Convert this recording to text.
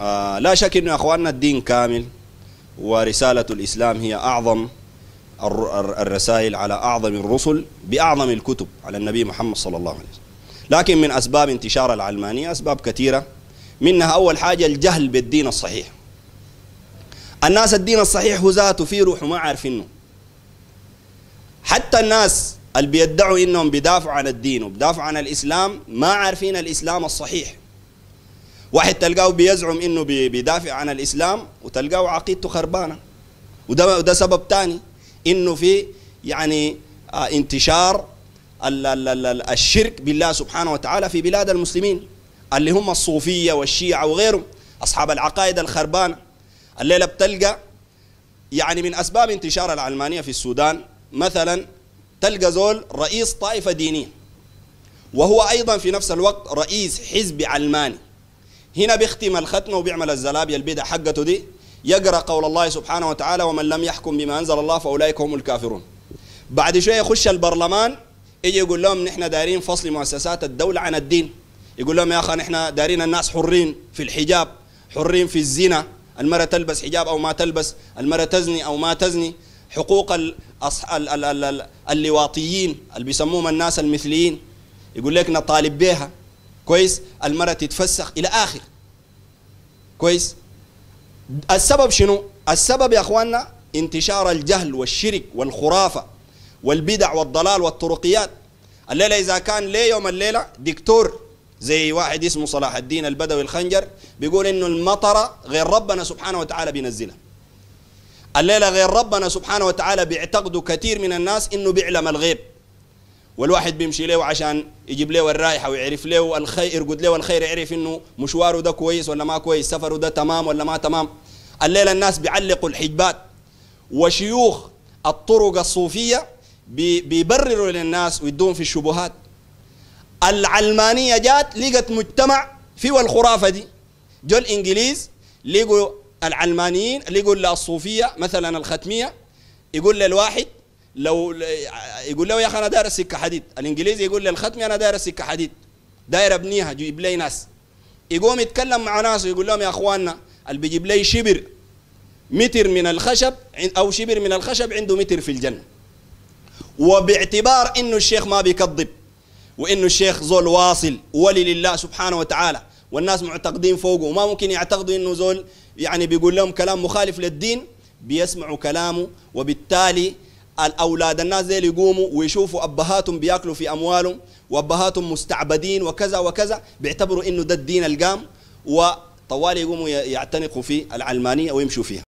آه لا شك أنه أخواننا الدين كامل ورسالة الإسلام هي أعظم الرسائل على أعظم الرسل بأعظم الكتب على النبي محمد صلى الله عليه وسلم لكن من أسباب انتشار العلمانية أسباب كثيرة منها أول حاجة الجهل بالدين الصحيح الناس الدين الصحيح هو ذاته في روح ما عارفينه حتى الناس اللي بيدعوا انهم بيدافعوا عن الدين وبيدافعوا عن الاسلام ما عارفين الاسلام الصحيح واحد تلقاه بيزعم انه بيدافع عن الاسلام وتلقاه عقيدته خربانه وده وده سبب ثاني انه في يعني آه، انتشار الشرك بالله سبحانه وتعالى في بلاد المسلمين اللي هم الصوفيه والشيعه وغيرهم اصحاب العقائد الخربانه الليله بتلقى يعني من اسباب انتشار العلمانيه في السودان مثلا تلقى زول رئيس طائفه دينيه وهو ايضا في نفس الوقت رئيس حزب علماني هنا بيختم الختمة وبيعمل الزلابية البدع حقته دي يقرأ قول الله سبحانه وتعالى ومن لم يحكم بما أنزل الله فأولئك هم الكافرون بعد شوية يخش البرلمان يجي يقول لهم نحن دايرين فصل مؤسسات الدولة عن الدين يقول لهم يا أخي نحن دايرين الناس حرين في الحجاب حرين في الزنا المرأة تلبس حجاب أو ما تلبس المرأة تزني أو ما تزني حقوق اللواطيين اللي بيسموهم الناس المثليين يقول لك نطالب بها كويس المرأة تتفسخ إلى آخر كويس السبب شنو السبب يا أخواننا انتشار الجهل والشرك والخرافة والبدع والضلال والطرقيات الليلة إذا كان ليه يوم الليلة دكتور زي واحد اسمه صلاح الدين البدوي الخنجر بيقول انه المطره غير ربنا سبحانه وتعالى بينزلها الليله غير ربنا سبحانه وتعالى بيعتقدوا كثير من الناس انه بيعلم الغيب والواحد بيمشي له عشان يجيب له الرائحه ويعرف له الخير يرقد له الخير يعرف انه مشواره ده كويس ولا ما كويس سفره ده تمام ولا ما تمام الليله الناس بيعلقوا الحجبات وشيوخ الطرق الصوفيه بيبرروا للناس ويدون في الشبهات العلمانيه جات لقت مجتمع فيه الخرافه دي جو الانجليز لقوا العلمانيين لقوا الصوفيه مثلا الختميه يقول للواحد لو يقول له يا اخي انا داير السكه حديد الانجليزي يقول للختمي انا داير السكه حديد داير ابنيها جيب لي ناس يقوم يتكلم مع ناس ويقول لهم يا اخواننا اللي بيجيب لي شبر متر من الخشب او شبر من الخشب عنده متر في الجنه وباعتبار انه الشيخ ما بيكذب وانه الشيخ زول واصل ولي لله سبحانه وتعالى والناس معتقدين فوقه وما ممكن يعتقدوا انه زول يعني بيقول لهم كلام مخالف للدين بيسمعوا كلامه وبالتالي الأولاد الناس ديل يقوموا ويشوفوا أبهاتهم بياكلوا في أموالهم وأبهاتهم مستعبدين وكذا وكذا بيعتبروا إنه ده الدين القام وطوال يقوموا يعتنقوا في العلمانية ويمشوا فيها